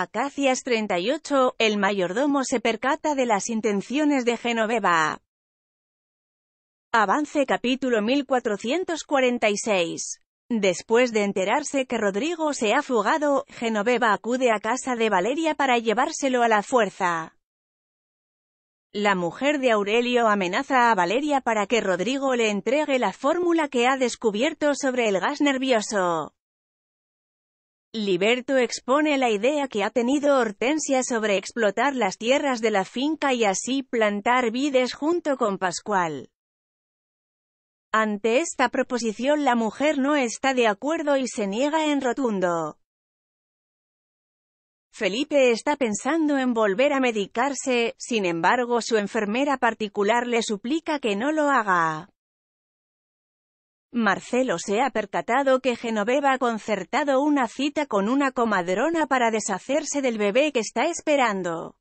Acacias 38, el mayordomo se percata de las intenciones de Genoveva. Avance capítulo 1446. Después de enterarse que Rodrigo se ha fugado, Genoveva acude a casa de Valeria para llevárselo a la fuerza. La mujer de Aurelio amenaza a Valeria para que Rodrigo le entregue la fórmula que ha descubierto sobre el gas nervioso. Liberto expone la idea que ha tenido Hortensia sobre explotar las tierras de la finca y así plantar vides junto con Pascual. Ante esta proposición la mujer no está de acuerdo y se niega en rotundo. Felipe está pensando en volver a medicarse, sin embargo su enfermera particular le suplica que no lo haga. Marcelo se ha percatado que Genoveva ha concertado una cita con una comadrona para deshacerse del bebé que está esperando.